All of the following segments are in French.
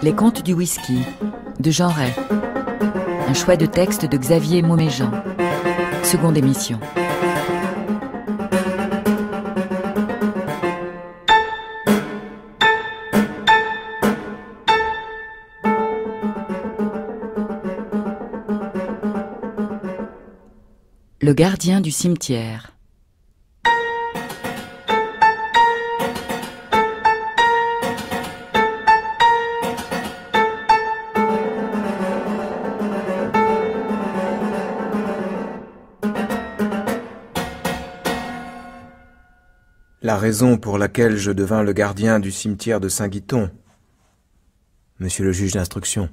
Les contes du whisky de Jean Ray. Un choix de texte de Xavier Mauméjean. Seconde émission. Le gardien du cimetière. la raison pour laquelle je devins le gardien du cimetière de Saint-Guiton, monsieur le juge d'instruction.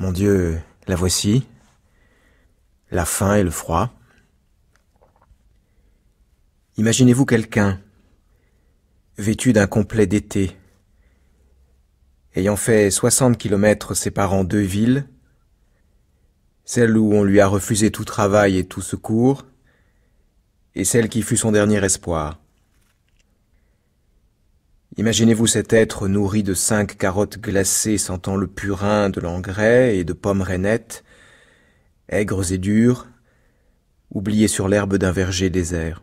Mon Dieu, la voici, la faim et le froid. Imaginez-vous quelqu'un, vêtu d'un complet d'été, ayant fait soixante kilomètres séparant deux villes, celle où on lui a refusé tout travail et tout secours, et celle qui fut son dernier espoir. Imaginez-vous cet être nourri de cinq carottes glacées sentant le purin de l'engrais et de pommes rainettes, aigres et dures, oubliés sur l'herbe d'un verger désert.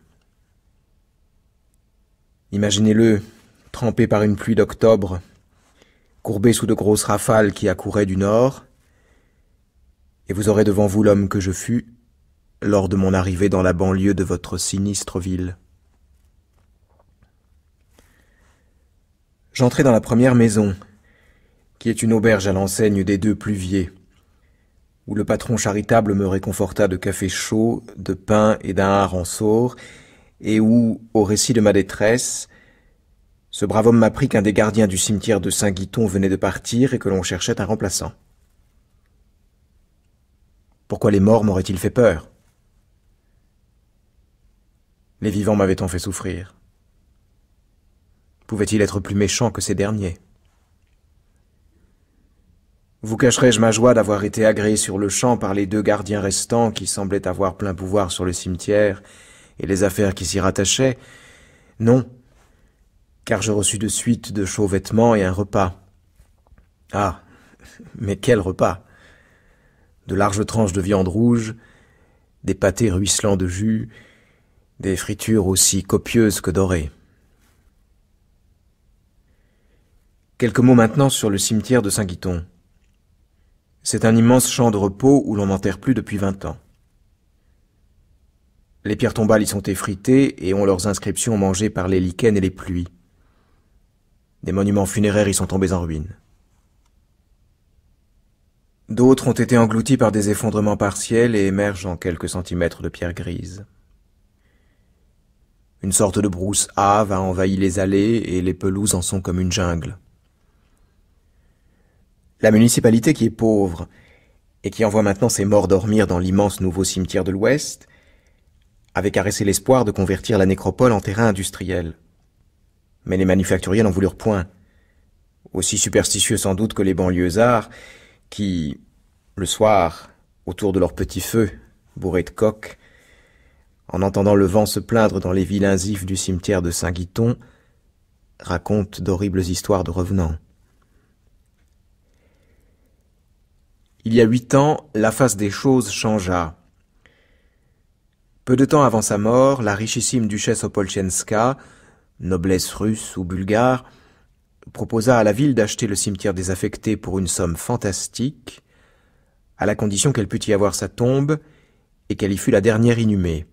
Imaginez-le, trempé par une pluie d'octobre, courbé sous de grosses rafales qui accouraient du nord, et vous aurez devant vous l'homme que je fus, lors de mon arrivée dans la banlieue de votre sinistre ville. J'entrai dans la première maison, qui est une auberge à l'enseigne des deux pluviers, où le patron charitable me réconforta de café chaud, de pain et d'un har en et où, au récit de ma détresse, ce brave homme m'apprit qu'un des gardiens du cimetière de Saint-Guiton venait de partir et que l'on cherchait un remplaçant. Pourquoi les morts m'auraient-ils fait peur les vivants m'avaient on fait souffrir. Pouvait-il être plus méchant que ces derniers Vous cacherai-je ma joie d'avoir été agréé sur le champ par les deux gardiens restants qui semblaient avoir plein pouvoir sur le cimetière et les affaires qui s'y rattachaient Non, car je reçus de suite de chauds vêtements et un repas. Ah, mais quel repas De larges tranches de viande rouge, des pâtés ruisselants de jus, des fritures aussi copieuses que dorées. Quelques mots maintenant sur le cimetière de Saint-Guiton. C'est un immense champ de repos où l'on n'enterre plus depuis vingt ans. Les pierres tombales y sont effritées et ont leurs inscriptions mangées par les lichens et les pluies. Des monuments funéraires y sont tombés en ruine. D'autres ont été engloutis par des effondrements partiels et émergent en quelques centimètres de pierres grises. Une sorte de brousse hâve a envahi les allées et les pelouses en sont comme une jungle. La municipalité qui est pauvre et qui envoie maintenant ses morts dormir dans l'immense nouveau cimetière de l'Ouest avait caressé l'espoir de convertir la nécropole en terrain industriel. Mais les manufacturiers n'en voulurent point. Aussi superstitieux sans doute que les banlieusards qui, le soir, autour de leur petit feu, bourré de coques, en entendant le vent se plaindre dans les vilains ifs du cimetière de Saint-Guiton, raconte d'horribles histoires de revenants. Il y a huit ans, la face des choses changea. Peu de temps avant sa mort, la richissime duchesse Opolchenska, noblesse russe ou bulgare, proposa à la ville d'acheter le cimetière désaffecté pour une somme fantastique, à la condition qu'elle pût y avoir sa tombe et qu'elle y fût la dernière inhumée.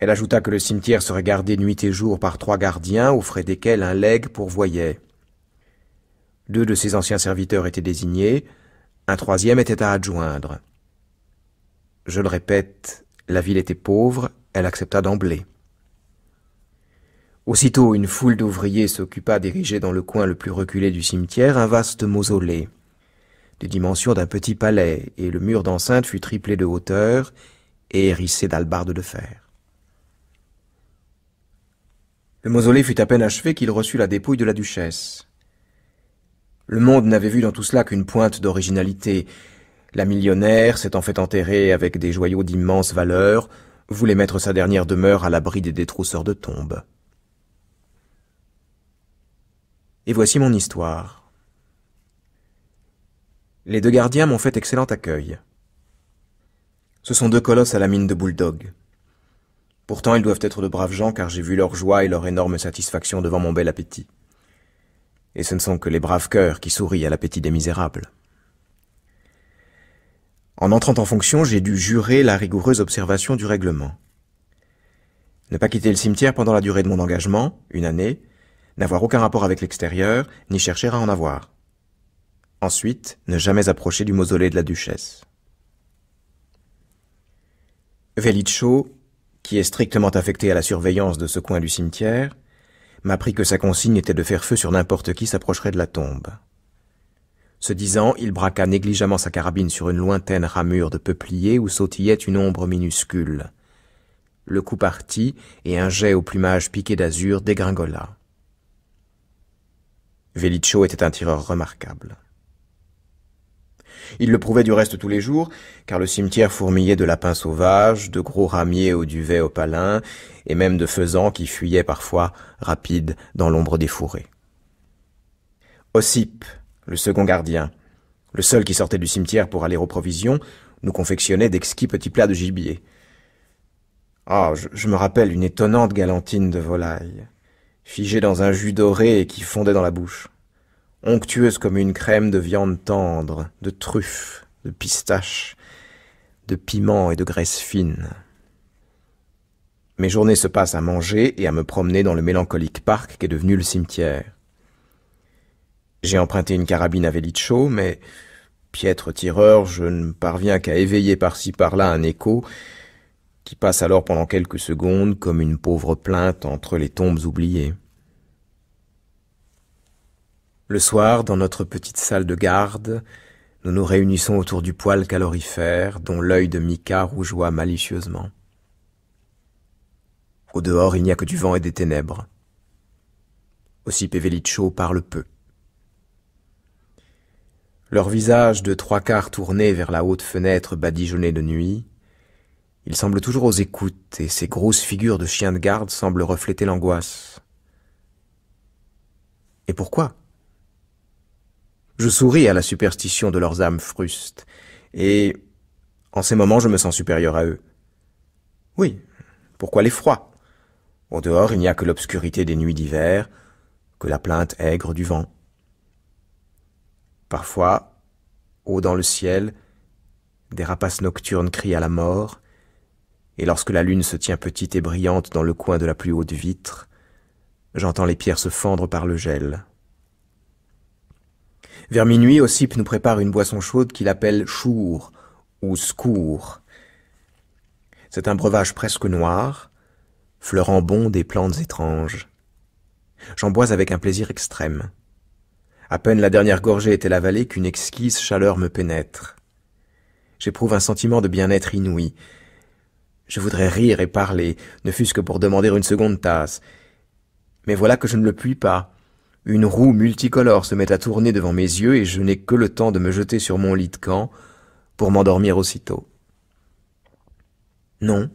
Elle ajouta que le cimetière serait gardé nuit et jour par trois gardiens, aux frais desquels un legs pourvoyait. Deux de ses anciens serviteurs étaient désignés, un troisième était à adjoindre. Je le répète, la ville était pauvre, elle accepta d'emblée. Aussitôt, une foule d'ouvriers s'occupa d'ériger dans le coin le plus reculé du cimetière un vaste mausolée, des dimensions d'un petit palais, et le mur d'enceinte fut triplé de hauteur et hérissé d'albardes de fer. Le mausolée fut à peine achevé qu'il reçut la dépouille de la duchesse. Le monde n'avait vu dans tout cela qu'une pointe d'originalité. La millionnaire, s'étant fait enterrer avec des joyaux d'immense valeur, voulait mettre sa dernière demeure à l'abri des détrousseurs de tombes. Et voici mon histoire. Les deux gardiens m'ont fait excellent accueil. Ce sont deux colosses à la mine de bulldog. Pourtant, ils doivent être de braves gens, car j'ai vu leur joie et leur énorme satisfaction devant mon bel appétit. Et ce ne sont que les braves cœurs qui sourient à l'appétit des misérables. En entrant en fonction, j'ai dû jurer la rigoureuse observation du règlement. Ne pas quitter le cimetière pendant la durée de mon engagement, une année, n'avoir aucun rapport avec l'extérieur, ni chercher à en avoir. Ensuite, ne jamais approcher du mausolée de la duchesse qui est strictement affecté à la surveillance de ce coin du cimetière, m'apprit que sa consigne était de faire feu sur n'importe qui s'approcherait de la tombe. Se disant, il braqua négligemment sa carabine sur une lointaine ramure de peuplier où sautillait une ombre minuscule. Le coup partit, et un jet au plumage piqué d'azur dégringola. Velicho était un tireur remarquable. Il le prouvait du reste tous les jours, car le cimetière fourmillait de lapins sauvages, de gros ramiers au duvet au palin, et même de faisans qui fuyaient parfois, rapides, dans l'ombre des fourrés. Ossip, le second gardien, le seul qui sortait du cimetière pour aller aux provisions, nous confectionnait d'exquis petits plats de gibier. Ah, je, je, me rappelle une étonnante galantine de volaille, figée dans un jus doré et qui fondait dans la bouche onctueuse comme une crème de viande tendre, de truffes, de pistaches, de piments et de graisse fine. Mes journées se passent à manger et à me promener dans le mélancolique parc qu'est devenu le cimetière. J'ai emprunté une carabine à chaud mais, piètre tireur, je ne parviens qu'à éveiller par-ci par-là un écho, qui passe alors pendant quelques secondes comme une pauvre plainte entre les tombes oubliées. Le soir, dans notre petite salle de garde, nous nous réunissons autour du poêle calorifère dont l'œil de Mika rougeoie malicieusement. Au dehors, il n'y a que du vent et des ténèbres. Aussi Pevelicho parle peu. Leur visage de trois quarts tourné vers la haute fenêtre badigeonnée de nuit, ils semblent toujours aux écoutes et ces grosses figures de chiens de garde semblent refléter l'angoisse. Et pourquoi je souris à la superstition de leurs âmes frustes, et en ces moments je me sens supérieur à eux. Oui, pourquoi l'effroi Au dehors il n'y a que l'obscurité des nuits d'hiver, que la plainte aigre du vent. Parfois, haut dans le ciel, des rapaces nocturnes crient à la mort, et lorsque la lune se tient petite et brillante dans le coin de la plus haute vitre, j'entends les pierres se fendre par le gel. Vers minuit, Ossip nous prépare une boisson chaude qu'il appelle chour ou scour. C'est un breuvage presque noir, fleurant bon des plantes étranges. J'en bois avec un plaisir extrême. À peine la dernière gorgée était avalée qu'une exquise chaleur me pénètre. J'éprouve un sentiment de bien-être inouï. Je voudrais rire et parler, ne fût-ce que pour demander une seconde tasse. Mais voilà que je ne le puis pas. Une roue multicolore se met à tourner devant mes yeux et je n'ai que le temps de me jeter sur mon lit de camp pour m'endormir aussitôt. Non,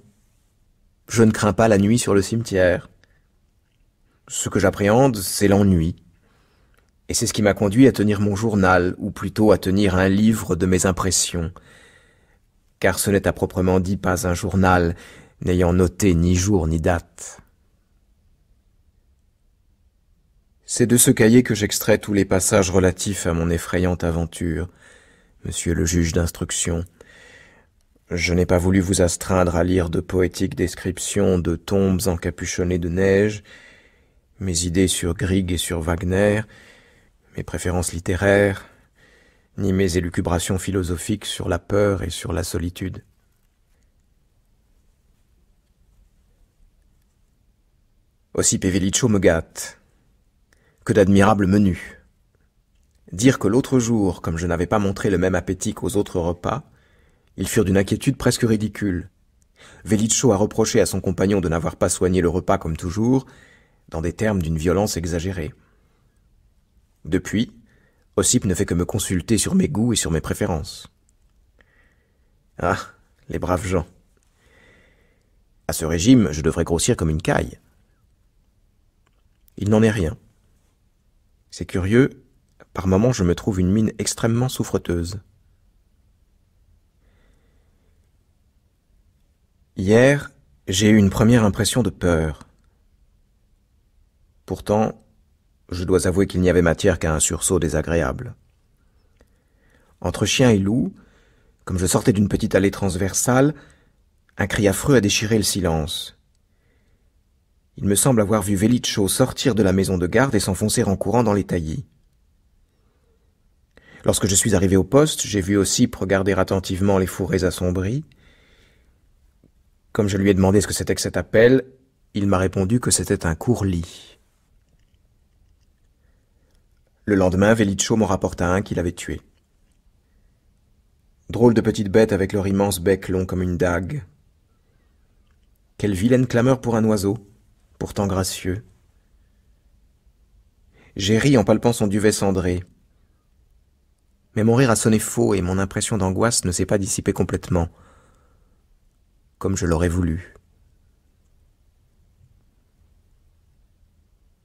je ne crains pas la nuit sur le cimetière. Ce que j'appréhende, c'est l'ennui. Et c'est ce qui m'a conduit à tenir mon journal, ou plutôt à tenir un livre de mes impressions. Car ce n'est à proprement dit pas un journal, n'ayant noté ni jour ni date. C'est de ce cahier que j'extrais tous les passages relatifs à mon effrayante aventure, monsieur le juge d'instruction. Je n'ai pas voulu vous astreindre à lire de poétiques descriptions de tombes encapuchonnées de neige, mes idées sur Grieg et sur Wagner, mes préférences littéraires, ni mes élucubrations philosophiques sur la peur et sur la solitude. Aussi Peveliccio me gâte. Que d'admirables menus. Dire que l'autre jour, comme je n'avais pas montré le même appétit qu'aux autres repas, ils furent d'une inquiétude presque ridicule. Velicho a reproché à son compagnon de n'avoir pas soigné le repas comme toujours, dans des termes d'une violence exagérée. Depuis, Ossip ne fait que me consulter sur mes goûts et sur mes préférences. Ah, les braves gens. À ce régime, je devrais grossir comme une caille. Il n'en est rien. C'est curieux, par moments je me trouve une mine extrêmement souffreteuse. Hier, j'ai eu une première impression de peur. Pourtant, je dois avouer qu'il n'y avait matière qu'à un sursaut désagréable. Entre chien et loup, comme je sortais d'une petite allée transversale, un cri affreux a déchiré le silence. Il me semble avoir vu Velicho sortir de la maison de garde et s'enfoncer en courant dans les taillis. Lorsque je suis arrivé au poste, j'ai vu aussi regarder attentivement les fourrés assombris. Comme je lui ai demandé ce que c'était que cet appel, il m'a répondu que c'était un courlis. Le lendemain, Velicho m'en rapporta un qu'il avait tué. Drôle de petite bête avec leur immense bec long comme une dague. Quelle vilaine clameur pour un oiseau! pourtant gracieux. J'ai ri en palpant son duvet cendré. Mais mon rire a sonné faux et mon impression d'angoisse ne s'est pas dissipée complètement, comme je l'aurais voulu.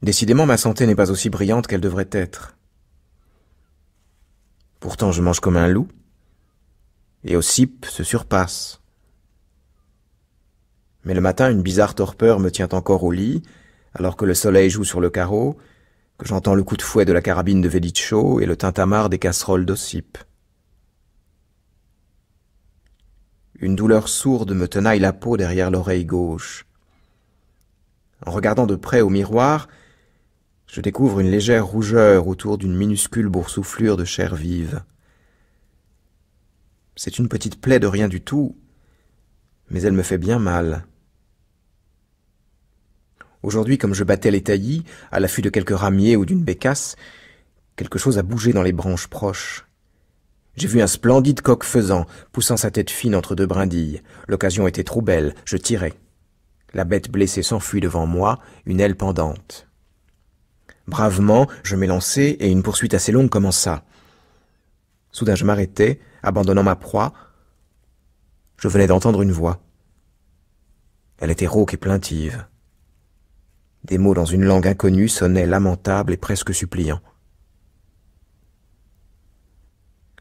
Décidément, ma santé n'est pas aussi brillante qu'elle devrait être. Pourtant, je mange comme un loup, et aussi se surpasse. Mais le matin, une bizarre torpeur me tient encore au lit, alors que le soleil joue sur le carreau, que j'entends le coup de fouet de la carabine de Velichko et le tintamarre des casseroles d'Ossip. Une douleur sourde me tenaille la peau derrière l'oreille gauche. En regardant de près au miroir, je découvre une légère rougeur autour d'une minuscule boursouflure de chair vive. C'est une petite plaie de rien du tout, mais elle me fait bien mal. Aujourd'hui, comme je battais les taillis, à l'affût de quelques ramiers ou d'une bécasse, quelque chose a bougé dans les branches proches. J'ai vu un splendide coq faisant, poussant sa tête fine entre deux brindilles. L'occasion était trop belle, je tirai. La bête blessée s'enfuit devant moi, une aile pendante. Bravement, je m'élançai, et une poursuite assez longue commença. Soudain je m'arrêtai, abandonnant ma proie. Je venais d'entendre une voix. Elle était rauque et plaintive. Des mots dans une langue inconnue sonnaient lamentables et presque suppliants.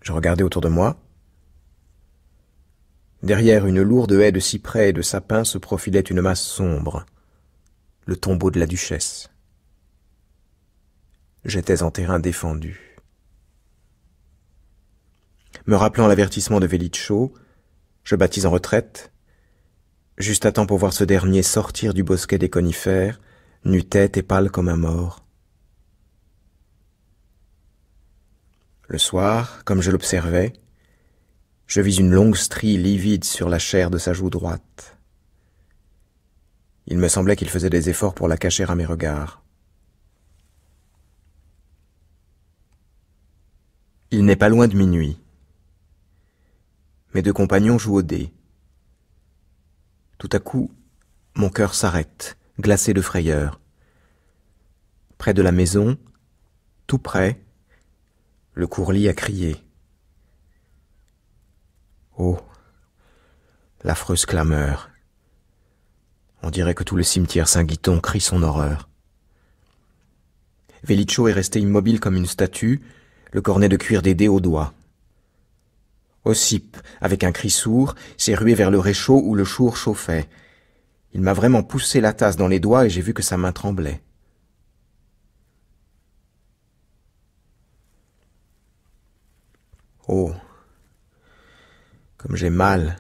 Je regardais autour de moi. Derrière une lourde haie de cyprès et de sapins se profilait une masse sombre, le tombeau de la duchesse. J'étais en terrain défendu. Me rappelant l'avertissement de Velicho, je battis en retraite, juste à temps pour voir ce dernier sortir du bosquet des conifères nu-tête et pâle comme un mort. Le soir, comme je l'observais, je vis une longue strie livide sur la chair de sa joue droite. Il me semblait qu'il faisait des efforts pour la cacher à mes regards. Il n'est pas loin de minuit. Mes deux compagnons jouent au dé. Tout à coup, mon cœur s'arrête glacé de frayeur. Près de la maison, tout près, le courlis a crié. Oh L'affreuse clameur. On dirait que tout le cimetière Saint-Guiton crie son horreur. Velicho est resté immobile comme une statue, le cornet de cuir des dés doigt. doigts. Ossip, avec un cri sourd, s'est rué vers le réchaud où le chour chauffait. Il m'a vraiment poussé la tasse dans les doigts et j'ai vu que sa main tremblait. Oh, comme j'ai mal.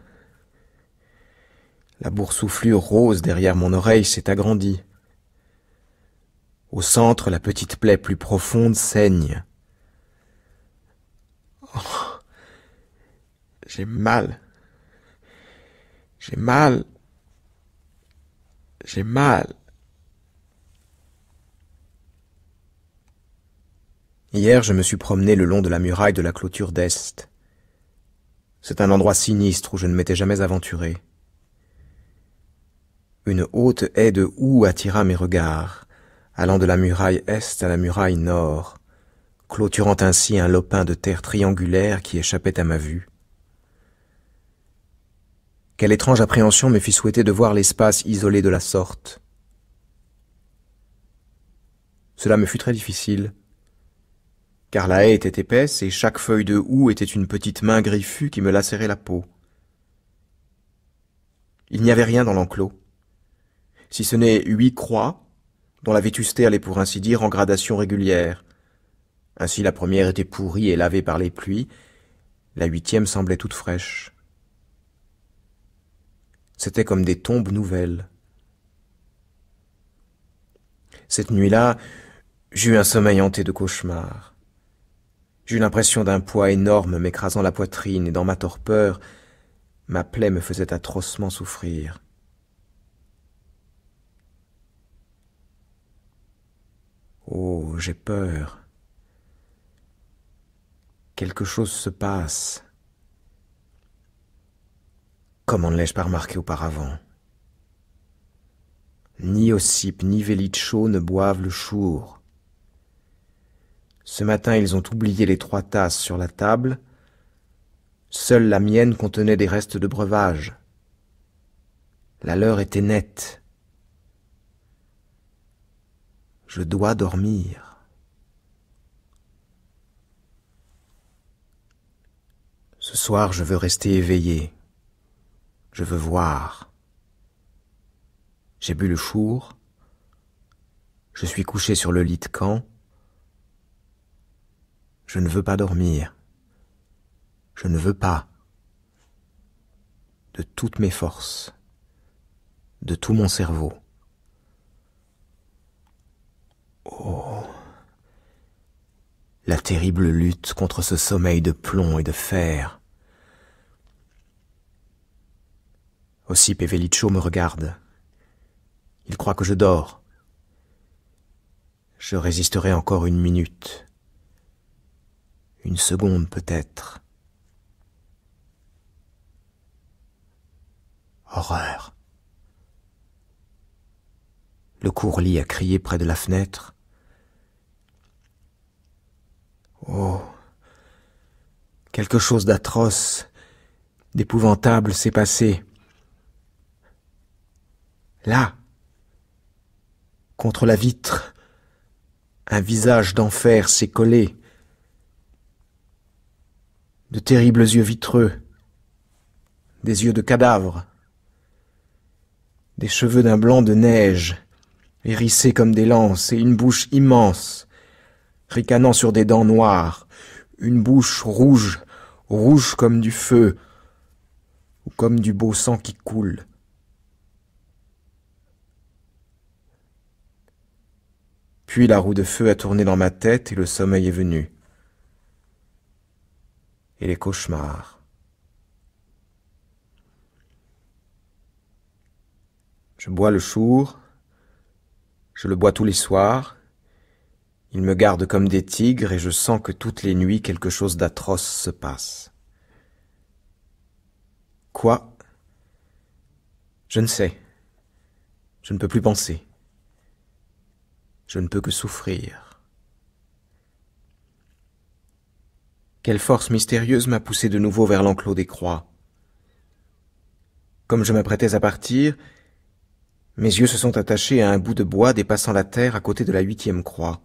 La boursouflure rose derrière mon oreille s'est agrandie. Au centre, la petite plaie plus profonde saigne. Oh, j'ai mal. J'ai mal. J'ai mal. Hier, je me suis promené le long de la muraille de la clôture d'Est. C'est un endroit sinistre où je ne m'étais jamais aventuré. Une haute haie de houe attira mes regards, allant de la muraille Est à la muraille Nord, clôturant ainsi un lopin de terre triangulaire qui échappait à ma vue. Quelle étrange appréhension me fit souhaiter de voir l'espace isolé de la sorte. Cela me fut très difficile, car la haie était épaisse et chaque feuille de houe était une petite main griffue qui me lacérait la peau. Il n'y avait rien dans l'enclos, si ce n'est huit croix, dont la vétusté allait pour ainsi dire en gradation régulière. Ainsi la première était pourrie et lavée par les pluies, la huitième semblait toute fraîche. C'était comme des tombes nouvelles. Cette nuit-là, j'eus un sommeil hanté de cauchemars. J'eus l'impression d'un poids énorme m'écrasant la poitrine, et dans ma torpeur, ma plaie me faisait atrocement souffrir. Oh, j'ai peur. Quelque chose se passe. Comment ne l'ai-je pas remarqué auparavant Ni Ossip ni Velitcho ne boivent le chour. Ce matin, ils ont oublié les trois tasses sur la table. Seule la mienne contenait des restes de breuvage. La leur était nette. Je dois dormir. Ce soir, je veux rester éveillé. Je veux voir. J'ai bu le four. Je suis couché sur le lit de camp. Je ne veux pas dormir. Je ne veux pas. De toutes mes forces. De tout mon cerveau. Oh. La terrible lutte contre ce sommeil de plomb et de fer Aussi me regarde. Il croit que je dors. Je résisterai encore une minute. Une seconde peut-être. Horreur. Le lit a crié près de la fenêtre. Oh. Quelque chose d'atroce, d'épouvantable s'est passé là, contre la vitre, un visage d'enfer s'est collé, de terribles yeux vitreux, des yeux de cadavre, des cheveux d'un blanc de neige, hérissés comme des lances, et une bouche immense, ricanant sur des dents noires, une bouche rouge, rouge comme du feu, ou comme du beau sang qui coule. Puis la roue de feu a tourné dans ma tête et le sommeil est venu. Et les cauchemars. Je bois le chour, je le bois tous les soirs, il me garde comme des tigres et je sens que toutes les nuits quelque chose d'atroce se passe. Quoi Je ne sais. Je ne peux plus penser je ne peux que souffrir. Quelle force mystérieuse m'a poussé de nouveau vers l'enclos des croix. Comme je m'apprêtais à partir, mes yeux se sont attachés à un bout de bois dépassant la terre à côté de la huitième croix.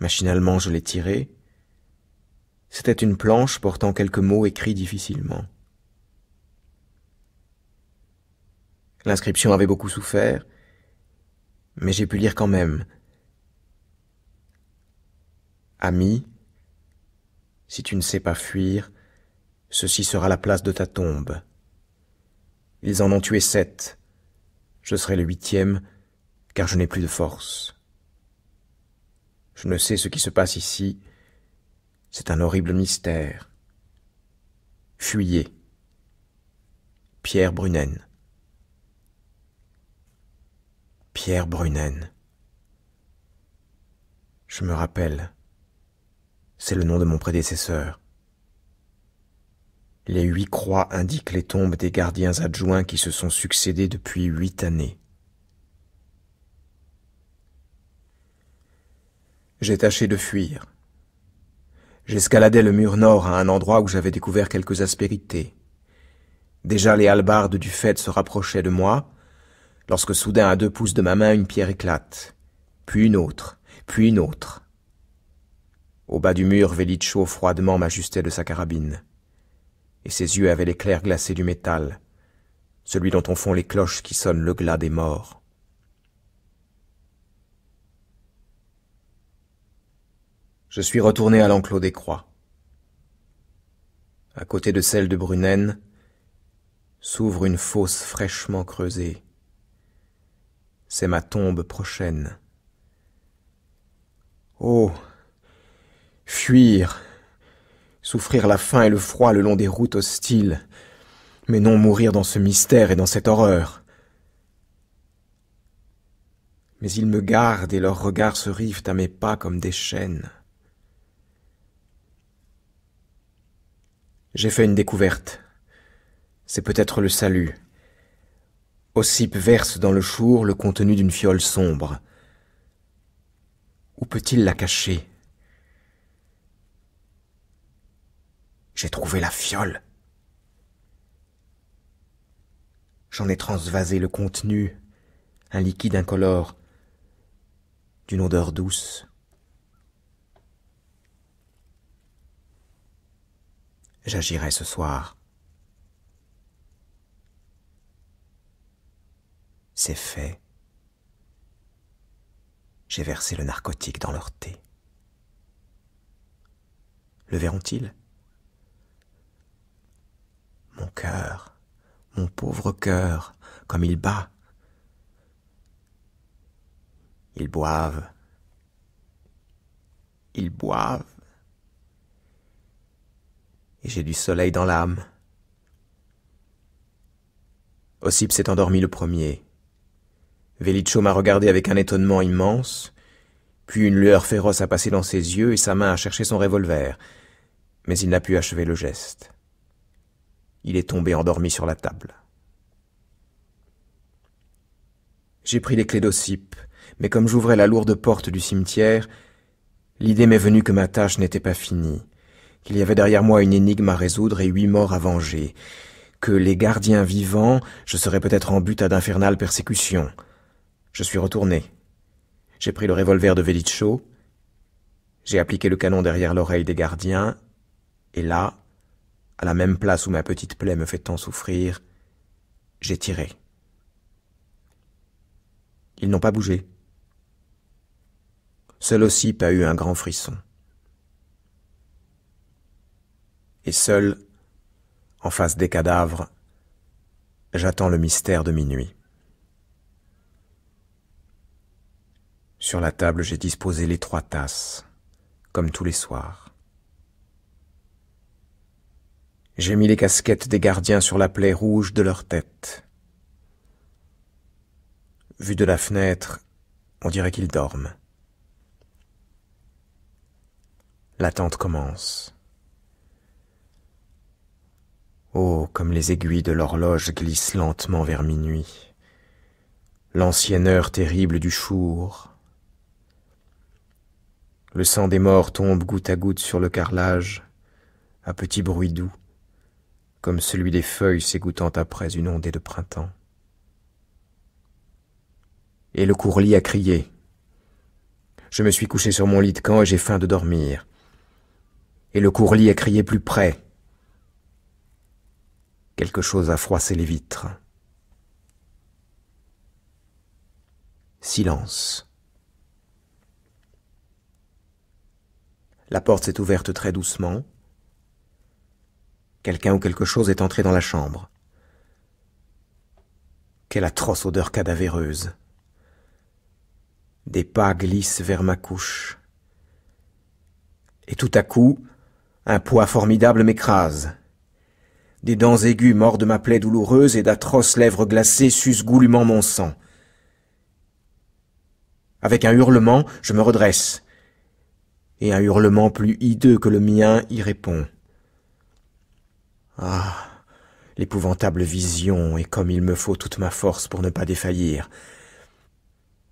Machinalement, je l'ai tiré. C'était une planche portant quelques mots écrits difficilement. L'inscription avait beaucoup souffert, mais j'ai pu lire quand même. Ami, si tu ne sais pas fuir, ceci sera la place de ta tombe. Ils en ont tué sept. Je serai le huitième, car je n'ai plus de force. Je ne sais ce qui se passe ici. C'est un horrible mystère. Fuyez. Pierre Brunen. Pierre Brunen. Je me rappelle. C'est le nom de mon prédécesseur. Les huit croix indiquent les tombes des gardiens adjoints qui se sont succédés depuis huit années. J'ai tâché de fuir. J'escaladais le mur nord à un endroit où j'avais découvert quelques aspérités. Déjà les halbardes du fait se rapprochaient de moi, lorsque soudain à deux pouces de ma main une pierre éclate, puis une autre, puis une autre. Au bas du mur, Velitcho froidement m'ajustait de sa carabine, et ses yeux avaient l'éclair glacé du métal, celui dont on fond les cloches qui sonnent le glas des morts. Je suis retourné à l'enclos des croix. À côté de celle de Brunen, s'ouvre une fosse fraîchement creusée c'est ma tombe prochaine. Oh. Fuir. Souffrir la faim et le froid le long des routes hostiles, mais non mourir dans ce mystère et dans cette horreur. Mais ils me gardent et leurs regards se rivent à mes pas comme des chaînes. J'ai fait une découverte. C'est peut-être le salut. Ossip verse dans le chour le contenu d'une fiole sombre. Où peut-il la cacher J'ai trouvé la fiole. J'en ai transvasé le contenu, un liquide incolore, d'une odeur douce. J'agirai ce soir. C'est fait. J'ai versé le narcotique dans leur thé. Le verront-ils Mon cœur, mon pauvre cœur, comme il bat. Ils boivent. Ils boivent. Et j'ai du soleil dans l'âme. Ossip s'est endormi le premier. Velitcho m'a regardé avec un étonnement immense, puis une lueur féroce a passé dans ses yeux et sa main a cherché son revolver, mais il n'a pu achever le geste. Il est tombé endormi sur la table. J'ai pris les clés d'Ossip, mais comme j'ouvrais la lourde porte du cimetière, l'idée m'est venue que ma tâche n'était pas finie, qu'il y avait derrière moi une énigme à résoudre et huit morts à venger, que les gardiens vivants, je serais peut-être en but à d'infernales persécutions. Je suis retourné. J'ai pris le revolver de Velicho, j'ai appliqué le canon derrière l'oreille des gardiens, et là, à la même place où ma petite plaie me fait tant souffrir, j'ai tiré. Ils n'ont pas bougé. Seul aussi a eu un grand frisson. Et seul, en face des cadavres, j'attends le mystère de minuit. Sur la table, j'ai disposé les trois tasses, comme tous les soirs. J'ai mis les casquettes des gardiens sur la plaie rouge de leur tête. Vu de la fenêtre, on dirait qu'ils dorment. L'attente commence. Oh, comme les aiguilles de l'horloge glissent lentement vers minuit. L'ancienne heure terrible du jour le sang des morts tombe goutte à goutte sur le carrelage, à petit bruit doux, comme celui des feuilles s'égouttant après une ondée de printemps. Et le courlis a crié. Je me suis couché sur mon lit de camp et j'ai faim de dormir. Et le courlis a crié plus près. Quelque chose a froissé les vitres. Silence. La porte s'est ouverte très doucement. Quelqu'un ou quelque chose est entré dans la chambre. Quelle atroce odeur cadavéreuse. Des pas glissent vers ma couche. Et tout à coup, un poids formidable m'écrase. Des dents aiguës mordent ma plaie douloureuse et d'atroces lèvres glacées sucent goulûment mon sang. Avec un hurlement, je me redresse et un hurlement plus hideux que le mien y répond. Ah. L'épouvantable vision, et comme il me faut toute ma force pour ne pas défaillir.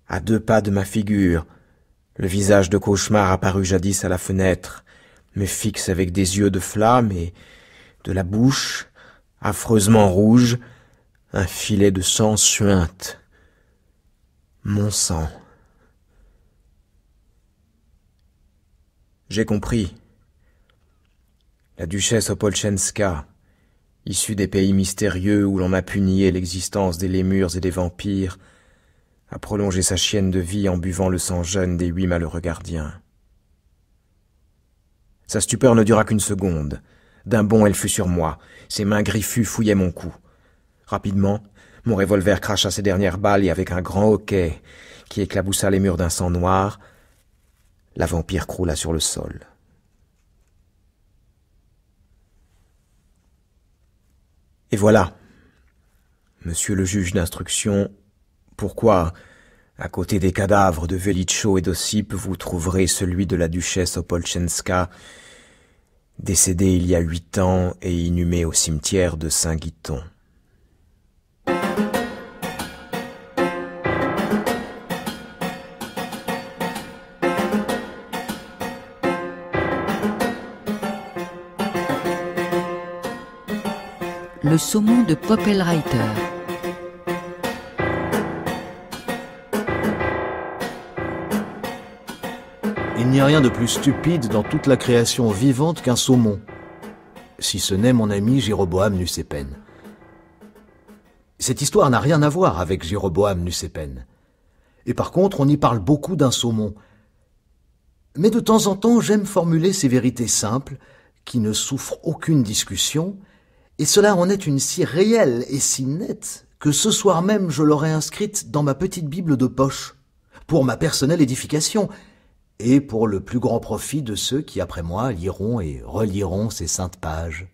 À deux pas de ma figure, le visage de cauchemar apparut jadis à la fenêtre, me fixe avec des yeux de flamme et de la bouche, affreusement rouge, un filet de sang suinte. Mon sang. J'ai compris. La duchesse Opolchenska, issue des pays mystérieux où l'on a nier l'existence des lémures et des vampires, a prolongé sa chienne de vie en buvant le sang jeune des huit malheureux gardiens. Sa stupeur ne dura qu'une seconde. D'un bond, elle fut sur moi. Ses mains griffues fouillaient mon cou. Rapidement, mon revolver cracha ses dernières balles et avec un grand hoquet qui éclaboussa les murs d'un sang noir, la vampire croula sur le sol. Et voilà, monsieur le juge d'instruction, pourquoi, à côté des cadavres de Velicho et d'Ossip, vous trouverez celui de la duchesse Opolchenska, décédée il y a huit ans et inhumée au cimetière de Saint-Guiton. le saumon de Poppelreiter. Il n'y a rien de plus stupide dans toute la création vivante qu'un saumon, si ce n'est mon ami Jéroboam Nussepen. Cette histoire n'a rien à voir avec Jéroboam Nucépen. Et par contre, on y parle beaucoup d'un saumon. Mais de temps en temps, j'aime formuler ces vérités simples, qui ne souffrent aucune discussion, et cela en est une si réelle et si nette que ce soir même je l'aurais inscrite dans ma petite Bible de poche, pour ma personnelle édification, et pour le plus grand profit de ceux qui, après moi, liront et reliront ces saintes pages.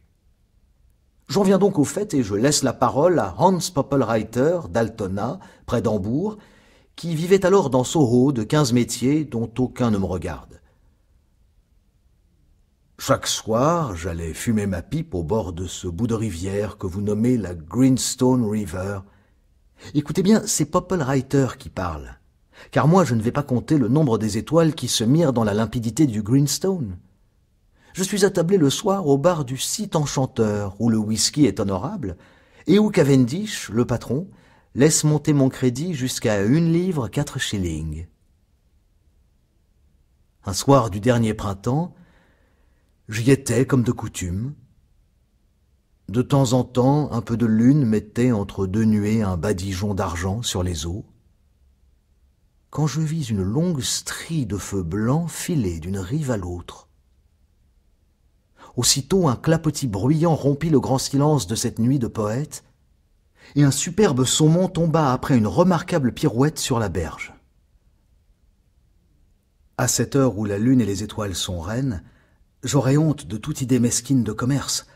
J'en viens donc au fait et je laisse la parole à Hans Poppelreiter d'Altona, près d'Hambourg, qui vivait alors dans Soho de quinze métiers dont aucun ne me regarde. Chaque soir, j'allais fumer ma pipe au bord de ce bout de rivière que vous nommez la Greenstone River. Écoutez bien, c'est Writer qui parle, car moi je ne vais pas compter le nombre des étoiles qui se mirent dans la limpidité du Greenstone. Je suis attablé le soir au bar du site enchanteur, où le whisky est honorable, et où Cavendish, le patron, laisse monter mon crédit jusqu'à une livre quatre shillings. Un soir du dernier printemps, J'y étais comme de coutume. De temps en temps, un peu de lune mettait entre deux nuées un badigeon d'argent sur les eaux. Quand je vis une longue strie de feu blanc filer d'une rive à l'autre. Aussitôt, un clapotis bruyant rompit le grand silence de cette nuit de poète, et un superbe saumon tomba après une remarquable pirouette sur la berge. À cette heure où la lune et les étoiles sont reines, J'aurais honte de toute idée mesquine de commerce.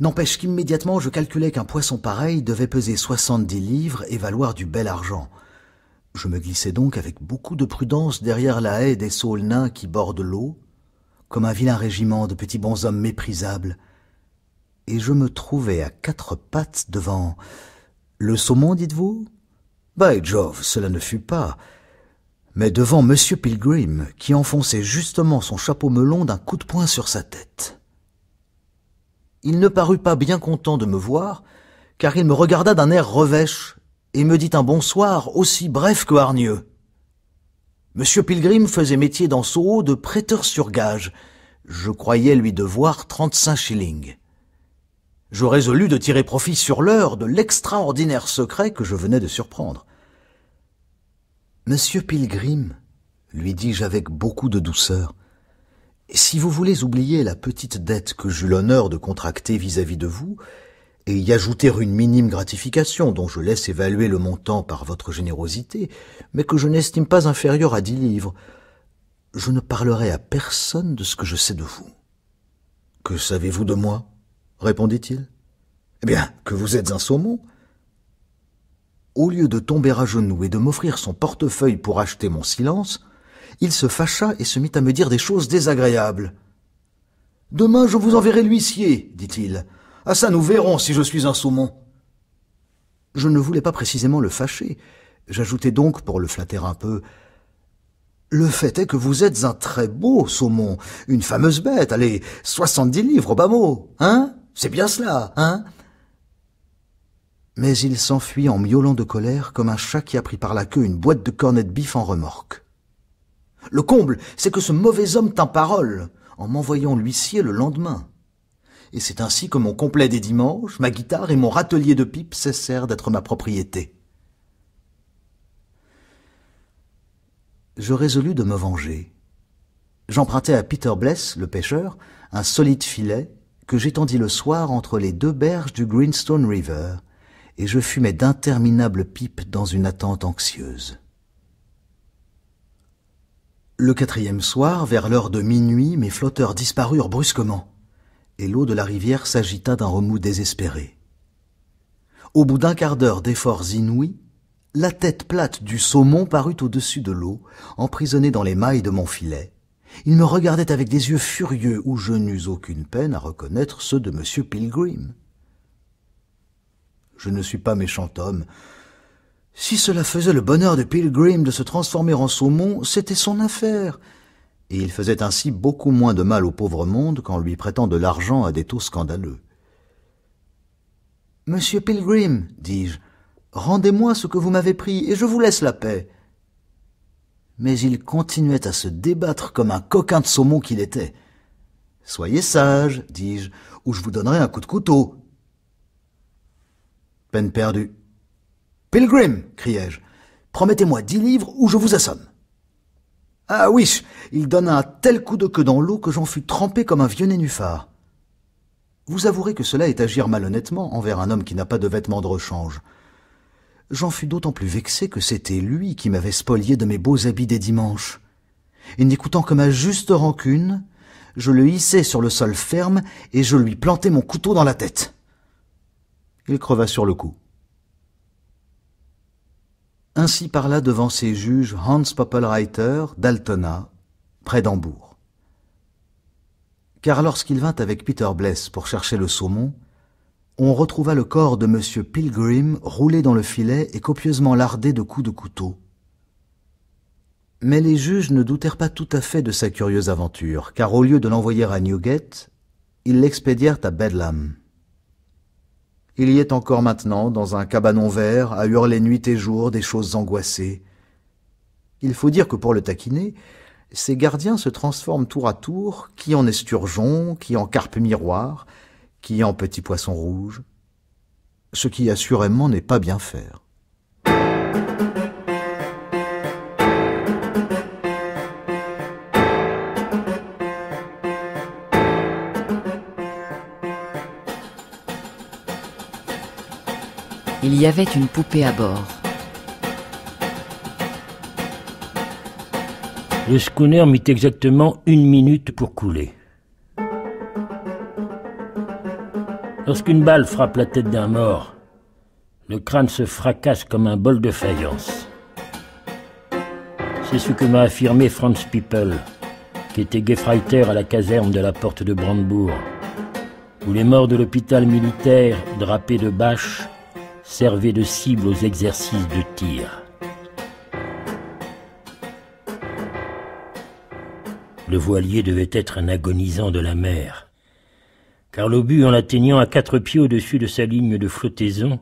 N'empêche qu'immédiatement je calculais qu'un poisson pareil devait peser soixante-dix livres et valoir du bel argent. Je me glissai donc avec beaucoup de prudence derrière la haie des saules nains qui bordent l'eau, comme un vilain régiment de petits bonshommes méprisables, et je me trouvai à quatre pattes devant le saumon, dites-vous By Jove, cela ne fut pas mais devant M. Pilgrim, qui enfonçait justement son chapeau melon d'un coup de poing sur sa tête. Il ne parut pas bien content de me voir, car il me regarda d'un air revêche et me dit un bonsoir aussi bref que hargneux. Monsieur Pilgrim faisait métier dans haut de prêteur sur gage. Je croyais lui devoir trente-cinq shillings. Je résolus de tirer profit sur l'heure de l'extraordinaire secret que je venais de surprendre. Monsieur Pilgrim, lui dis-je avec beaucoup de douceur, si vous voulez oublier la petite dette que j'eus l'honneur de contracter vis-à-vis de vous, et y ajouter une minime gratification dont je laisse évaluer le montant par votre générosité, mais que je n'estime pas inférieure à dix livres, je ne parlerai à personne de ce que je sais de vous. Que savez-vous de moi répondit-il. Eh bien, que vous êtes un saumon, au lieu de tomber à genoux et de m'offrir son portefeuille pour acheter mon silence, il se fâcha et se mit à me dire des choses désagréables. Demain je vous enverrai l'huissier, dit-il. À ça nous verrons si je suis un saumon. Je ne voulais pas précisément le fâcher. J'ajoutai donc, pour le flatter un peu, le fait est que vous êtes un très beau saumon, une fameuse bête, allez, soixante-dix livres, bas mot, hein? C'est bien cela, hein? mais il s'enfuit en miaulant de colère comme un chat qui a pris par la queue une boîte de cornets de bif en remorque. Le comble, c'est que ce mauvais homme tint parole en m'envoyant l'huissier le lendemain. Et c'est ainsi que mon complet des dimanches, ma guitare et mon râtelier de pipe cessèrent d'être ma propriété. Je résolus de me venger. J'empruntai à Peter Bless, le pêcheur, un solide filet que j'étendis le soir entre les deux berges du Greenstone River, et je fumais d'interminables pipes dans une attente anxieuse. Le quatrième soir, vers l'heure de minuit, mes flotteurs disparurent brusquement, et l'eau de la rivière s'agita d'un remous désespéré. Au bout d'un quart d'heure d'efforts inouïs, la tête plate du saumon parut au-dessus de l'eau, emprisonnée dans les mailles de mon filet. Il me regardait avec des yeux furieux où je n'eus aucune peine à reconnaître ceux de M. Pilgrim je ne suis pas méchant homme. Si cela faisait le bonheur de Pilgrim de se transformer en saumon, c'était son affaire. Et il faisait ainsi beaucoup moins de mal au pauvre monde qu'en lui prêtant de l'argent à des taux scandaleux. Monsieur Pilgrim, dis-je, rendez-moi ce que vous m'avez pris et je vous laisse la paix. Mais il continuait à se débattre comme un coquin de saumon qu'il était. Soyez sage, dis-je, ou je vous donnerai un coup de couteau. Peine perdue. Pilgrim, criai-je, promettez-moi dix livres ou je vous assomme. Ah oui, il donna un tel coup de queue dans l'eau que j'en fus trempé comme un vieux nénuphar. Vous avouerez que cela est agir malhonnêtement envers un homme qui n'a pas de vêtements de rechange. J'en fus d'autant plus vexé que c'était lui qui m'avait spolié de mes beaux habits des dimanches. Et n'écoutant que ma juste rancune, je le hissai sur le sol ferme et je lui plantai mon couteau dans la tête il creva sur le coup. Ainsi parla devant ses juges Hans Poppelreiter d'Altona, près d'Hambourg. Car lorsqu'il vint avec Peter Bless pour chercher le saumon, on retrouva le corps de M. Pilgrim roulé dans le filet et copieusement lardé de coups de couteau. Mais les juges ne doutèrent pas tout à fait de sa curieuse aventure, car au lieu de l'envoyer à Newgate, ils l'expédièrent à Bedlam. Il y est encore maintenant, dans un cabanon vert, à hurler nuit et jour des choses angoissées. Il faut dire que pour le taquiner, ses gardiens se transforment tour à tour, qui en esturgeon, qui en carpe miroir, qui en petit poisson rouge, ce qui assurément n'est pas bien faire. Il y avait une poupée à bord. Le schooner mit exactement une minute pour couler. Lorsqu'une balle frappe la tête d'un mort, le crâne se fracasse comme un bol de faïence. C'est ce que m'a affirmé Franz People, qui était Gefreiter à la caserne de la Porte de Brandebourg, où les morts de l'hôpital militaire, drapés de bâches, servait de cible aux exercices de tir. Le voilier devait être un agonisant de la mer, car l'obus, en l'atteignant à quatre pieds au-dessus de sa ligne de flottaison,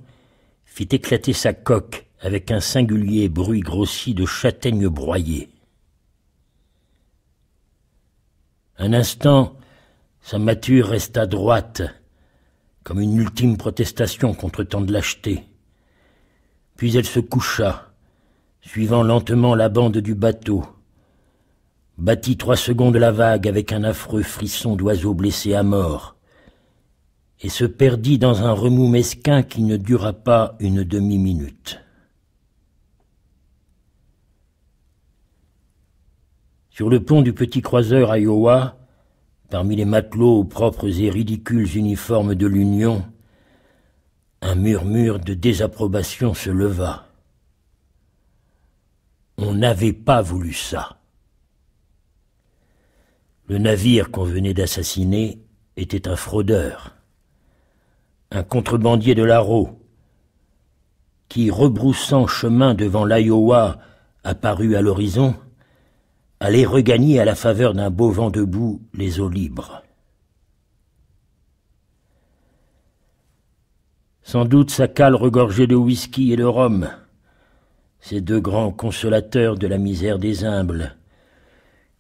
fit éclater sa coque avec un singulier bruit grossi de châtaigne broyée. Un instant, sa mâture resta droite, comme une ultime protestation contre tant de lâcheté. Puis elle se coucha, suivant lentement la bande du bateau, battit trois secondes la vague avec un affreux frisson d'oiseau blessé à mort, et se perdit dans un remous mesquin qui ne dura pas une demi-minute. Sur le pont du petit croiseur Iowa, parmi les matelots aux propres et ridicules uniformes de l'Union, un murmure de désapprobation se leva. On n'avait pas voulu ça. Le navire qu'on venait d'assassiner était un fraudeur, un contrebandier de l'Arrow, qui, rebroussant chemin devant l'Iowa, apparut à l'horizon, allait regagner à la faveur d'un beau vent debout les eaux libres. Sans doute sa cale regorgeait de whisky et de rhum, ces deux grands consolateurs de la misère des humbles,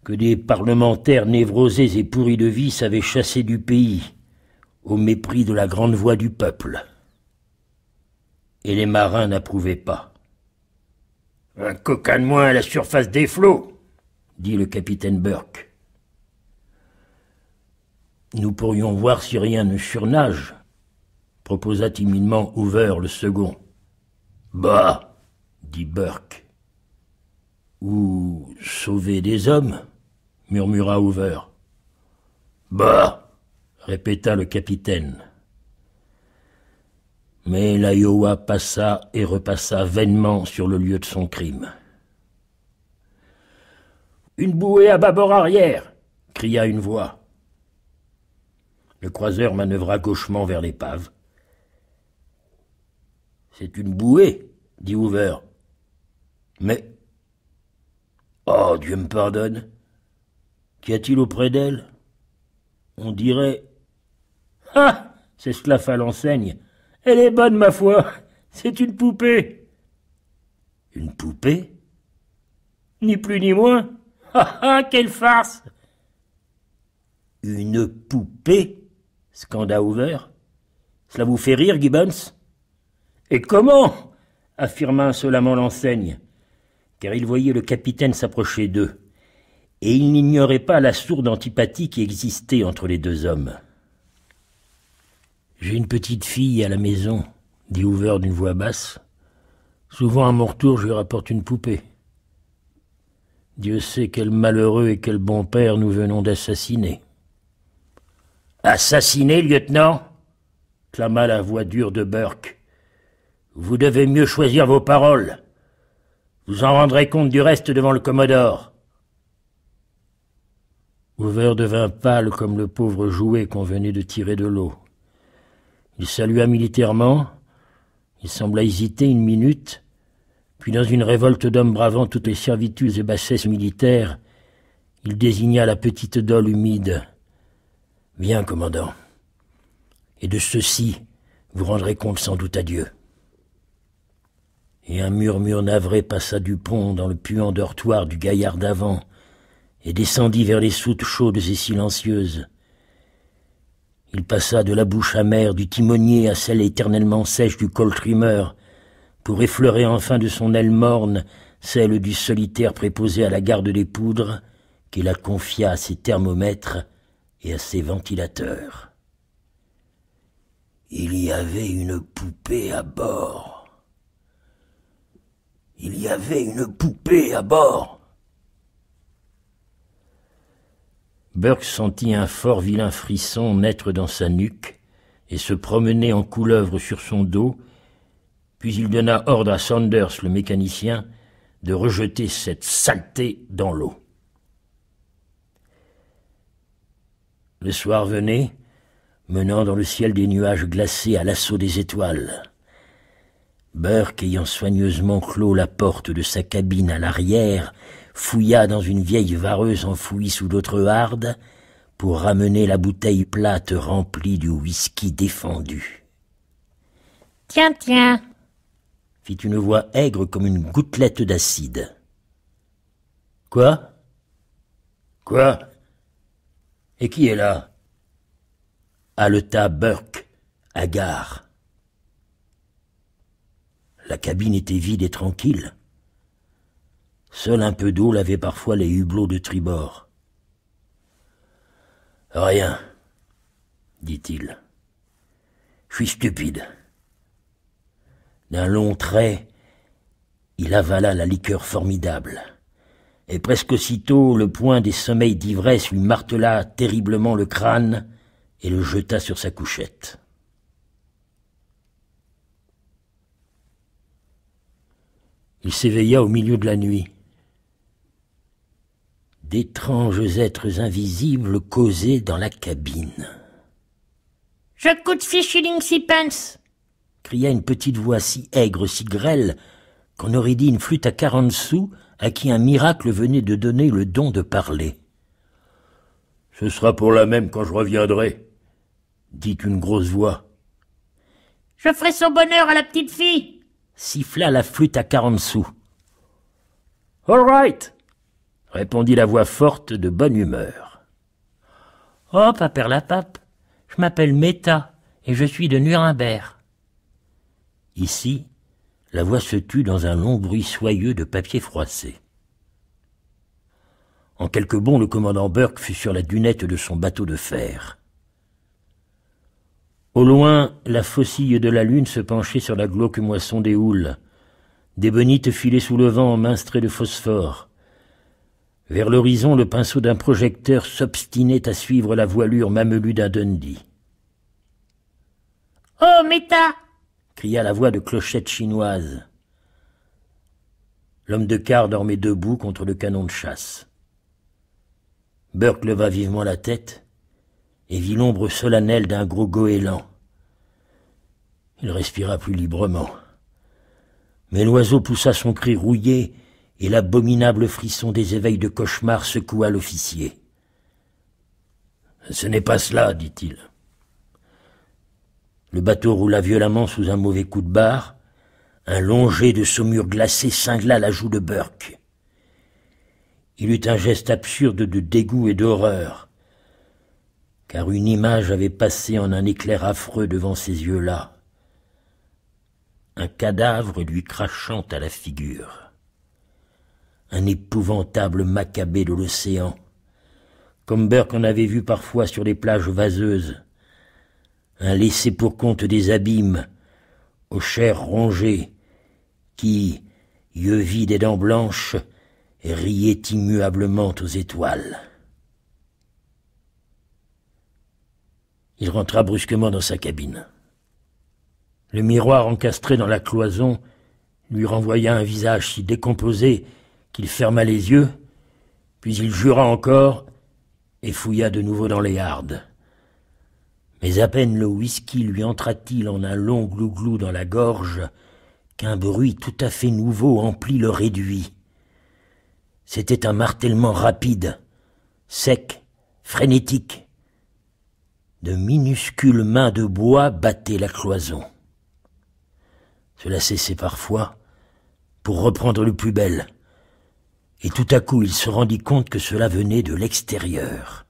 que des parlementaires névrosés et pourris de vie avaient chassés du pays, au mépris de la grande voix du peuple. Et les marins n'approuvaient pas. Un coquin de moins à la surface des flots, dit le capitaine Burke. Nous pourrions voir si rien ne surnage, proposa timidement Hoover le second. Bah dit Burke. Ou sauver des hommes, murmura Hoover. Bah répéta le capitaine. Mais l'Iowa passa et repassa vainement sur le lieu de son crime. Une bouée à bâbord arrière cria une voix. Le croiseur manœuvra gauchement vers l'épave. C'est une bouée, dit Hoover. Mais. Oh, Dieu me pardonne. Qu'y a-t-il auprès d'elle On dirait. Ah C'est l'enseigne. Elle est bonne, ma foi. C'est une poupée. Une poupée Ni plus ni moins. Hein, quelle farce Une poupée Scanda Hoover. « Cela vous fait rire, Gibbons Et comment affirma insolemment l'enseigne, car il voyait le capitaine s'approcher d'eux, et il n'ignorait pas la sourde antipathie qui existait entre les deux hommes. J'ai une petite fille à la maison, dit Hoover d'une voix basse. Souvent à mon retour, je lui rapporte une poupée. Dieu sait quel malheureux et quel bon père nous venons d'assassiner. Assassiner, lieutenant clama la voix dure de Burke. Vous devez mieux choisir vos paroles. Vous en rendrez compte du reste devant le Commodore. Hoover devint pâle comme le pauvre jouet qu'on venait de tirer de l'eau. Il salua militairement, il sembla hésiter une minute, puis dans une révolte d'hommes bravant toutes les servitudes et bassesses militaires, il désigna la petite dole humide. Viens, commandant. Et de ceci, vous rendrez compte sans doute à Dieu. Et un murmure navré passa du pont dans le puant dortoir du gaillard d'avant et descendit vers les soutes chaudes et silencieuses. Il passa de la bouche amère du timonier à celle éternellement sèche du coltrimeur, pour effleurer enfin de son aile morne celle du solitaire préposé à la garde des poudres, qui la confia à ses thermomètres et à ses ventilateurs. Il y avait une poupée à bord. Il y avait une poupée à bord. Burke sentit un fort vilain frisson naître dans sa nuque et se promener en couleuvre sur son dos puis il donna ordre à Saunders, le mécanicien, de rejeter cette saleté dans l'eau. Le soir venait, menant dans le ciel des nuages glacés à l'assaut des étoiles. Burke, ayant soigneusement clos la porte de sa cabine à l'arrière, fouilla dans une vieille vareuse enfouie sous d'autres hardes pour ramener la bouteille plate remplie du whisky défendu. Tiens, tiens, fit une voix aigre comme une gouttelette d'acide. Quoi Quoi Et qui est là Haleta Burke, gare. La cabine était vide et tranquille. Seul un peu d'eau lavait parfois les hublots de tribord. Rien, dit-il. Je suis stupide. D'un long trait, il avala la liqueur formidable. Et presque aussitôt, le point des sommeils d'ivresse lui martela terriblement le crâne et le jeta sur sa couchette. Il s'éveilla au milieu de la nuit. D'étranges êtres invisibles causaient dans la cabine. Je coûte six shillings pence. » cria une petite voix si aigre, si grêle, qu'on aurait dit une flûte à quarante sous à qui un miracle venait de donner le don de parler. Ce sera pour la même quand je reviendrai, dit une grosse voix. Je ferai son bonheur à la petite fille, siffla la flûte à quarante sous. All right, répondit la voix forte de bonne humeur. Oh, père la pape, je m'appelle Meta et je suis de Nuremberg. Ici, la voix se tut dans un long bruit soyeux de papier froissé. En quelques bonds, le commandant Burke fut sur la dunette de son bateau de fer. Au loin, la faucille de la lune se penchait sur la glauque moisson des houles. Des bonites filaient sous le vent en mince de phosphore. Vers l'horizon, le pinceau d'un projecteur s'obstinait à suivre la voilure mamelue d'un Dundee. Oh, Méta cria la voix de clochette chinoise. L'homme de quart dormait debout contre le canon de chasse. Burke leva vivement la tête et vit l'ombre solennelle d'un gros goéland. Il respira plus librement. Mais l'oiseau poussa son cri rouillé et l'abominable frisson des éveils de cauchemar secoua l'officier. Ce n'est pas cela, dit-il. Le bateau roula violemment sous un mauvais coup de barre. Un long jet de saumure glacée cingla la joue de Burke. Il eut un geste absurde de dégoût et d'horreur, car une image avait passé en un éclair affreux devant ses yeux-là. Un cadavre lui crachant à la figure. Un épouvantable macabé de l'océan, comme Burke en avait vu parfois sur les plages vaseuses, un laissé pour compte des abîmes, aux chairs rongées, qui, yeux vides et dents blanches, riait immuablement aux étoiles. Il rentra brusquement dans sa cabine. Le miroir encastré dans la cloison lui renvoya un visage si décomposé qu'il ferma les yeux, puis il jura encore et fouilla de nouveau dans les hardes. Mais à peine le whisky lui entra-t-il en un long glouglou dans la gorge qu'un bruit tout à fait nouveau emplit le réduit. C'était un martèlement rapide, sec, frénétique. De minuscules mains de bois battaient la cloison. Cela cessait parfois pour reprendre le plus bel, et tout à coup il se rendit compte que cela venait de l'extérieur.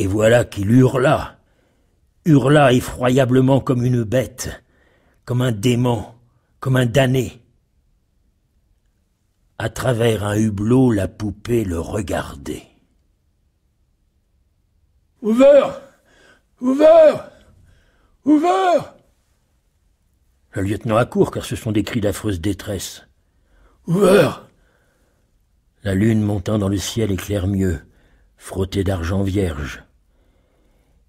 Et voilà qu'il hurla, hurla effroyablement comme une bête, comme un démon, comme un damné. À travers un hublot, la poupée le regardait. Ouvert Ouvert Ouvert Le lieutenant accourt car ce sont des cris d'affreuse détresse. Ouvert La lune montant dans le ciel éclaire mieux, frottée d'argent vierge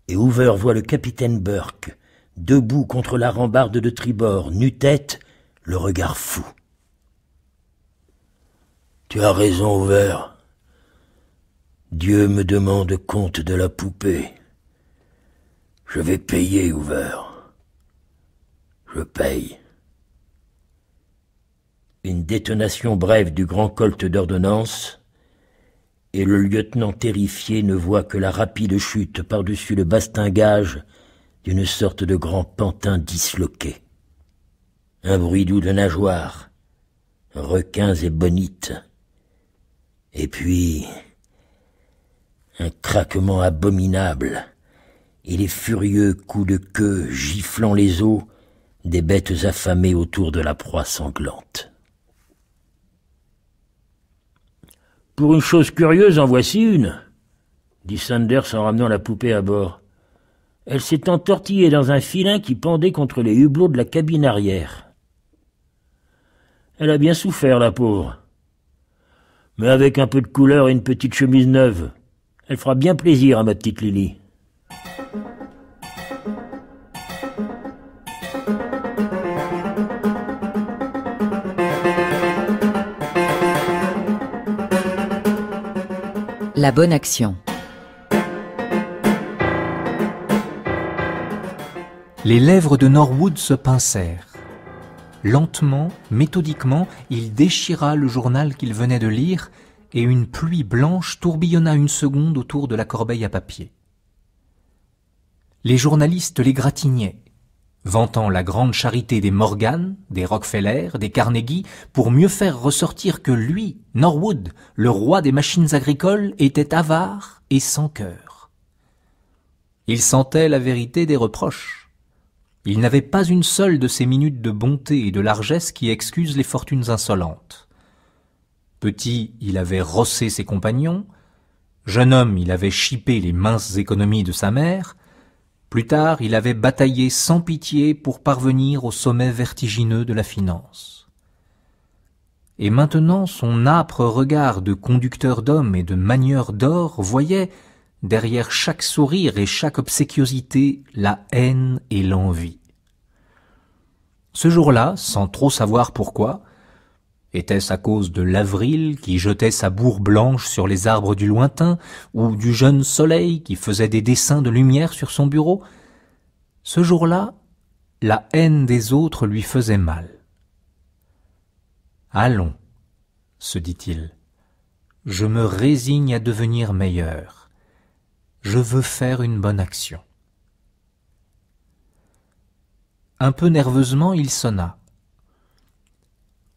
et Hoover voit le capitaine Burke, debout contre la rambarde de tribord, nu-tête, le regard fou. Tu as raison, Hoover. Dieu me demande compte de la poupée. Je vais payer, Hoover. Je paye. Une détonation brève du grand colt d'ordonnance, et le lieutenant terrifié ne voit que la rapide chute par-dessus le bastingage d'une sorte de grand pantin disloqué. Un bruit doux de nageoires, requins et bonites, et puis un craquement abominable et les furieux coups de queue giflant les os des bêtes affamées autour de la proie sanglante. Pour une chose curieuse, en voici une, dit Sanders en ramenant la poupée à bord. Elle s'est entortillée dans un filin qui pendait contre les hublots de la cabine arrière. Elle a bien souffert, la pauvre. Mais avec un peu de couleur et une petite chemise neuve, elle fera bien plaisir à ma petite Lily. La bonne action. Les lèvres de Norwood se pincèrent. Lentement, méthodiquement, il déchira le journal qu'il venait de lire, et une pluie blanche tourbillonna une seconde autour de la corbeille à papier. Les journalistes les gratignaient vantant la grande charité des Morgan, des Rockefeller, des Carnegie, pour mieux faire ressortir que lui, Norwood, le roi des machines agricoles, était avare et sans cœur. Il sentait la vérité des reproches. Il n'avait pas une seule de ces minutes de bonté et de largesse qui excusent les fortunes insolentes. Petit, il avait rossé ses compagnons, jeune homme, il avait chipé les minces économies de sa mère, plus tard, il avait bataillé sans pitié pour parvenir au sommet vertigineux de la finance. Et maintenant, son âpre regard de conducteur d'hommes et de manieur d'or voyait, derrière chaque sourire et chaque obséquiosité, la haine et l'envie. Ce jour-là, sans trop savoir pourquoi, était-ce à cause de l'avril qui jetait sa bourre blanche sur les arbres du lointain, ou du jeune soleil qui faisait des dessins de lumière sur son bureau Ce jour-là, la haine des autres lui faisait mal. Allons, se dit-il, je me résigne à devenir meilleur. Je veux faire une bonne action. Un peu nerveusement, il sonna.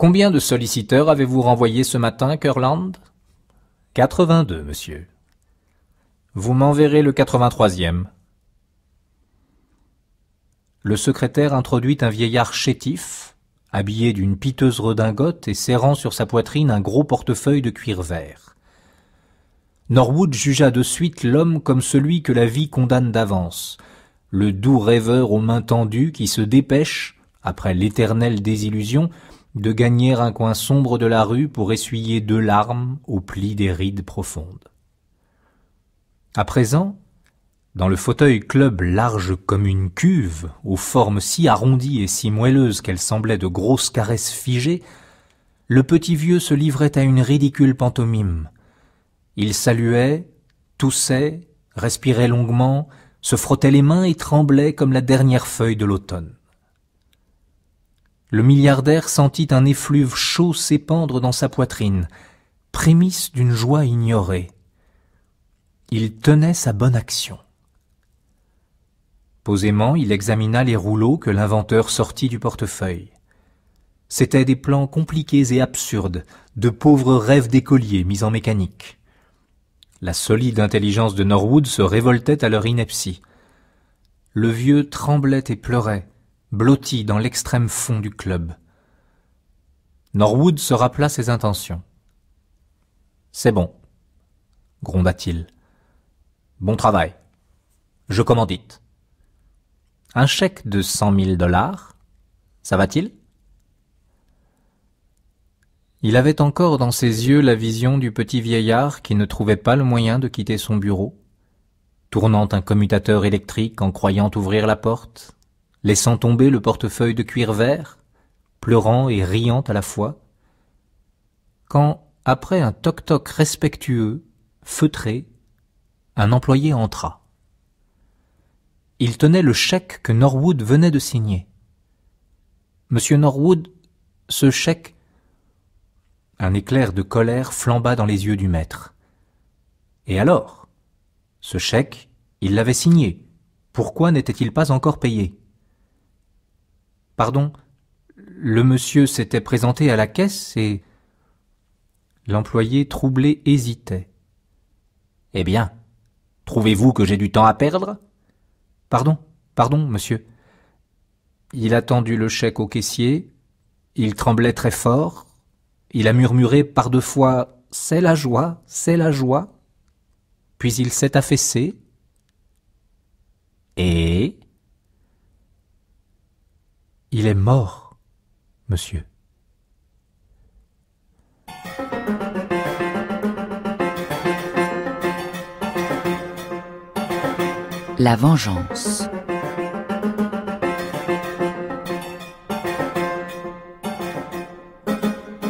Combien de solliciteurs avez-vous renvoyé ce matin, Curland Quatre-vingt-deux, monsieur. Vous m'enverrez le 83e. Le secrétaire introduit un vieillard chétif, habillé d'une piteuse redingote et serrant sur sa poitrine un gros portefeuille de cuir vert. Norwood jugea de suite l'homme comme celui que la vie condamne d'avance, le doux rêveur aux mains tendues qui se dépêche, après l'éternelle désillusion, de gagner un coin sombre de la rue pour essuyer deux larmes au pli des rides profondes. À présent, dans le fauteuil club large comme une cuve, aux formes si arrondies et si moelleuses qu'elles semblaient de grosses caresses figées, le petit vieux se livrait à une ridicule pantomime. Il saluait, toussait, respirait longuement, se frottait les mains et tremblait comme la dernière feuille de l'automne. Le milliardaire sentit un effluve chaud s'épandre dans sa poitrine, prémisse d'une joie ignorée. Il tenait sa bonne action. Posément, il examina les rouleaux que l'inventeur sortit du portefeuille. C'étaient des plans compliqués et absurdes, de pauvres rêves d'écoliers mis en mécanique. La solide intelligence de Norwood se révoltait à leur ineptie. Le vieux tremblait et pleurait, blotti dans l'extrême fond du club. Norwood se rappela ses intentions. C'est bon, gronda-t-il. Bon travail. Je commandite. Un chèque de cent mille dollars, ça va-t-il Il avait encore dans ses yeux la vision du petit vieillard qui ne trouvait pas le moyen de quitter son bureau, tournant un commutateur électrique en croyant ouvrir la porte, laissant tomber le portefeuille de cuir vert, pleurant et riant à la fois, quand, après un toc-toc respectueux, feutré, un employé entra. Il tenait le chèque que Norwood venait de signer. Monsieur Norwood, ce chèque. Un éclair de colère flamba dans les yeux du maître. Et alors Ce chèque, il l'avait signé. Pourquoi n'était-il pas encore payé Pardon, le monsieur s'était présenté à la caisse et. L'employé troublé hésitait. Eh bien, trouvez-vous que j'ai du temps à perdre Pardon, pardon, monsieur. Il a tendu le chèque au caissier, il tremblait très fort, il a murmuré par deux fois C'est la joie, c'est la joie, puis il s'est affaissé. Et il est mort, monsieur. La vengeance.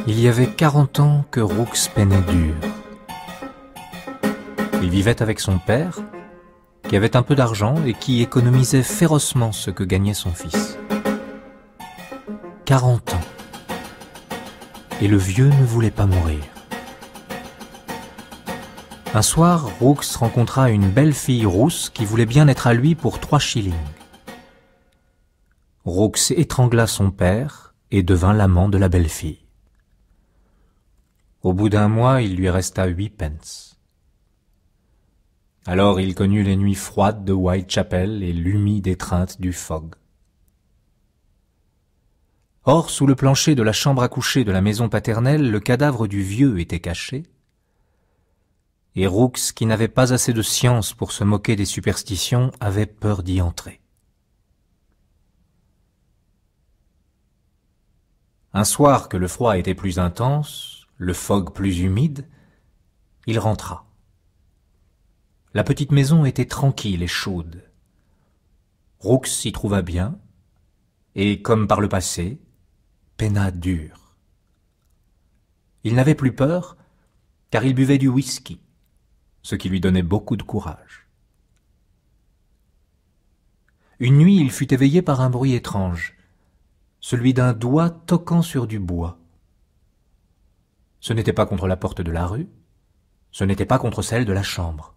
Il y avait 40 ans que Rooks peinait dur. Il vivait avec son père, qui avait un peu d'argent et qui économisait férocement ce que gagnait son fils. 40 ans. Et le vieux ne voulait pas mourir. Un soir, Rooks rencontra une belle fille rousse qui voulait bien être à lui pour trois shillings. Rooks étrangla son père et devint l'amant de la belle fille. Au bout d'un mois, il lui resta huit pence. Alors il connut les nuits froides de Whitechapel et l'humide étreinte du fog. Or, sous le plancher de la chambre à coucher de la maison paternelle, le cadavre du vieux était caché. Et Roux, qui n'avait pas assez de science pour se moquer des superstitions, avait peur d'y entrer. Un soir que le froid était plus intense, le fog plus humide, il rentra. La petite maison était tranquille et chaude. Roux s'y trouva bien, et comme par le passé, peina dur. Il n'avait plus peur, car il buvait du whisky, ce qui lui donnait beaucoup de courage. Une nuit, il fut éveillé par un bruit étrange, celui d'un doigt toquant sur du bois. Ce n'était pas contre la porte de la rue, ce n'était pas contre celle de la chambre.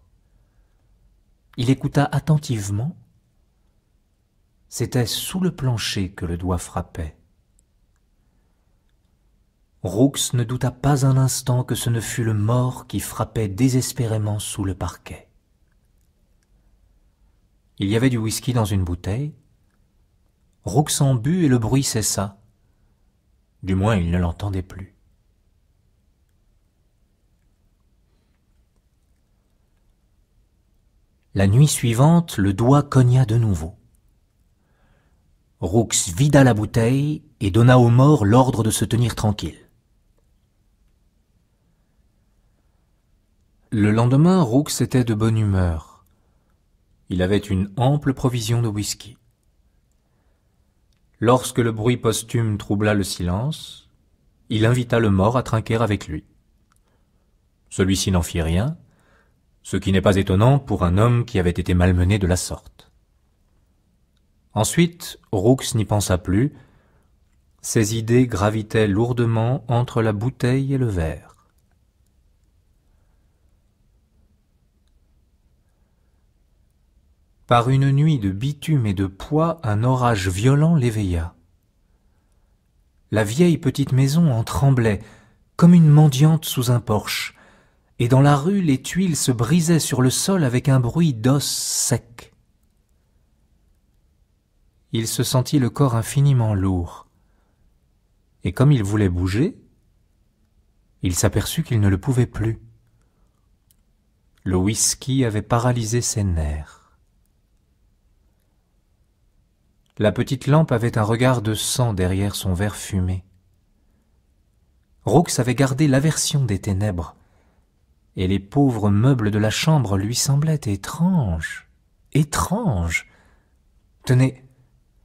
Il écouta attentivement. C'était sous le plancher que le doigt frappait. Rooks ne douta pas un instant que ce ne fut le mort qui frappait désespérément sous le parquet. Il y avait du whisky dans une bouteille. Rooks en but et le bruit cessa. Du moins, il ne l'entendait plus. La nuit suivante, le doigt cogna de nouveau. Rooks vida la bouteille et donna au mort l'ordre de se tenir tranquille. Le lendemain, Rooks était de bonne humeur. Il avait une ample provision de whisky. Lorsque le bruit posthume troubla le silence, il invita le mort à trinquer avec lui. Celui-ci n'en fit rien, ce qui n'est pas étonnant pour un homme qui avait été malmené de la sorte. Ensuite, Rooks n'y pensa plus, ses idées gravitaient lourdement entre la bouteille et le verre. Par une nuit de bitume et de poids, un orage violent l'éveilla. La vieille petite maison en tremblait, comme une mendiante sous un porche, et dans la rue les tuiles se brisaient sur le sol avec un bruit d'os sec. Il se sentit le corps infiniment lourd, et comme il voulait bouger, il s'aperçut qu'il ne le pouvait plus. Le whisky avait paralysé ses nerfs. La petite lampe avait un regard de sang derrière son verre fumé. Rooks avait gardé l'aversion des ténèbres, et les pauvres meubles de la chambre lui semblaient étranges, étranges. Tenez,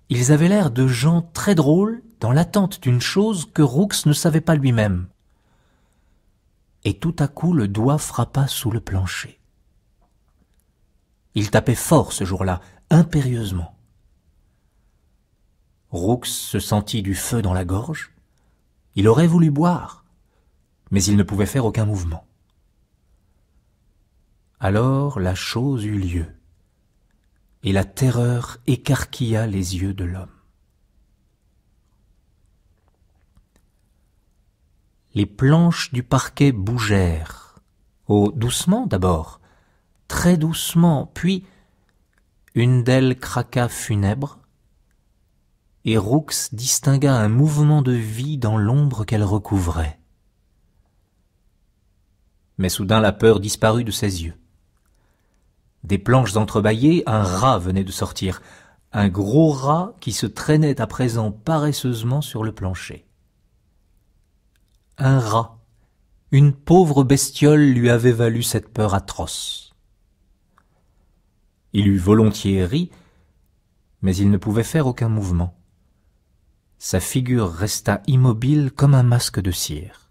ils avaient l'air de gens très drôles dans l'attente d'une chose que Rooks ne savait pas lui-même. Et tout à coup le doigt frappa sous le plancher. Il tapait fort ce jour-là, impérieusement. Roux se sentit du feu dans la gorge. Il aurait voulu boire, mais il ne pouvait faire aucun mouvement. Alors la chose eut lieu, et la terreur écarquilla les yeux de l'homme. Les planches du parquet bougèrent, oh doucement d'abord, très doucement, puis une d'elles craqua funèbre, et Roux distingua un mouvement de vie dans l'ombre qu'elle recouvrait. Mais soudain la peur disparut de ses yeux. Des planches entrebâillées, un rat venait de sortir, un gros rat qui se traînait à présent paresseusement sur le plancher. Un rat, une pauvre bestiole lui avait valu cette peur atroce. Il eût volontiers ri, mais il ne pouvait faire aucun mouvement sa figure resta immobile comme un masque de cire.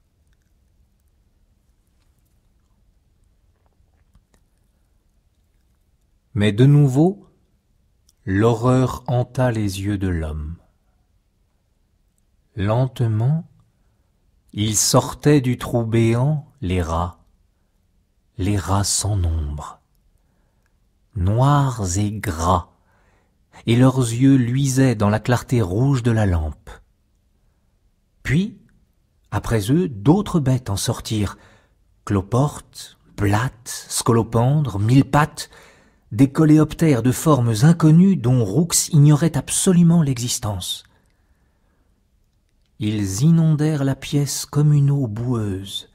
Mais de nouveau, l'horreur hanta les yeux de l'homme. Lentement, il sortait du trou béant les rats, les rats sans nombre, noirs et gras, et leurs yeux luisaient dans la clarté rouge de la lampe. Puis, après eux, d'autres bêtes en sortirent, cloportes, plates, scolopendres, mille pattes, des coléoptères de formes inconnues dont Roux ignorait absolument l'existence. Ils inondèrent la pièce comme une eau boueuse,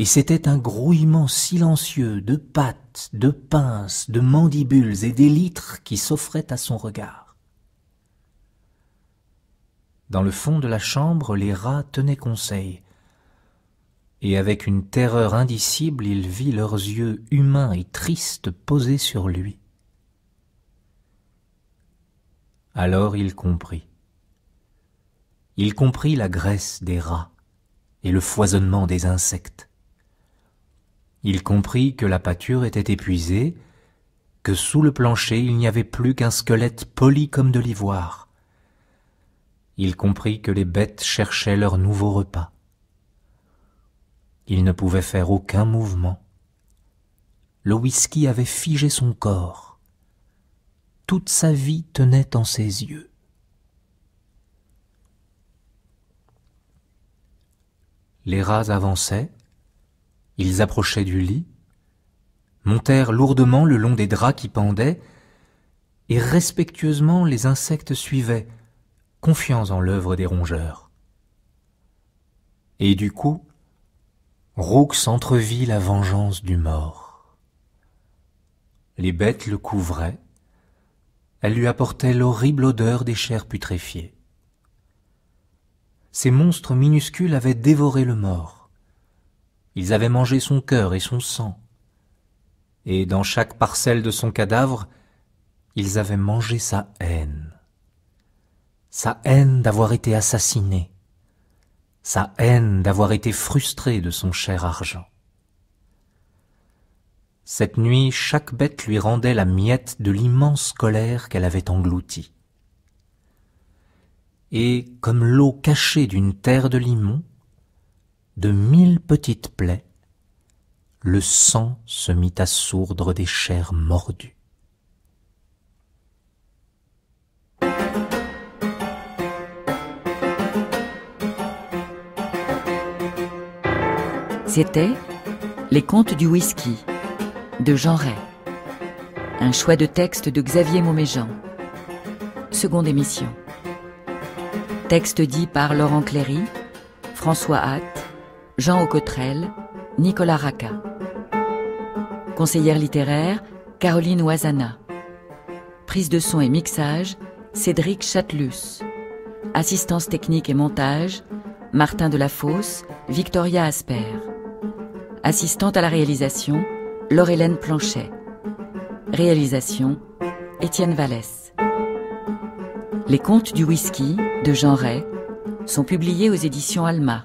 et c'était un grouillement silencieux de pattes, de pinces, de mandibules et d'élytres qui s'offraient à son regard. Dans le fond de la chambre, les rats tenaient conseil, et avec une terreur indicible, il vit leurs yeux humains et tristes posés sur lui. Alors il comprit. Il comprit la graisse des rats et le foisonnement des insectes. Il comprit que la pâture était épuisée, que sous le plancher il n'y avait plus qu'un squelette poli comme de l'ivoire. Il comprit que les bêtes cherchaient leur nouveau repas. Il ne pouvait faire aucun mouvement. Le whisky avait figé son corps. Toute sa vie tenait en ses yeux. Les rats avançaient, ils approchaient du lit, montèrent lourdement le long des draps qui pendaient, et respectueusement les insectes suivaient, confiants en l'œuvre des rongeurs. Et du coup, Roux entrevit la vengeance du mort. Les bêtes le couvraient, elles lui apportaient l'horrible odeur des chairs putréfiées. Ces monstres minuscules avaient dévoré le mort ils avaient mangé son cœur et son sang. Et dans chaque parcelle de son cadavre, ils avaient mangé sa haine. Sa haine d'avoir été assassiné. Sa haine d'avoir été frustré de son cher argent. Cette nuit, chaque bête lui rendait la miette de l'immense colère qu'elle avait engloutie. Et comme l'eau cachée d'une terre de limon, de mille petites plaies, le sang se mit à sourdre des chairs mordues. C'était Les contes du whisky de Jean Ray. Un choix de texte de Xavier Mauméjean. Seconde émission. Texte dit par Laurent Cléry, François Hatt, Jean Ocotrel, Nicolas Raca. Conseillère littéraire, Caroline Oisana. Prise de son et mixage, Cédric Chatelus. Assistance technique et montage, Martin Delafosse, Victoria Asper. Assistante à la réalisation, Laurélène Planchet. Réalisation, Étienne Vallès. Les contes du whisky de Jean Ray sont publiés aux éditions Alma.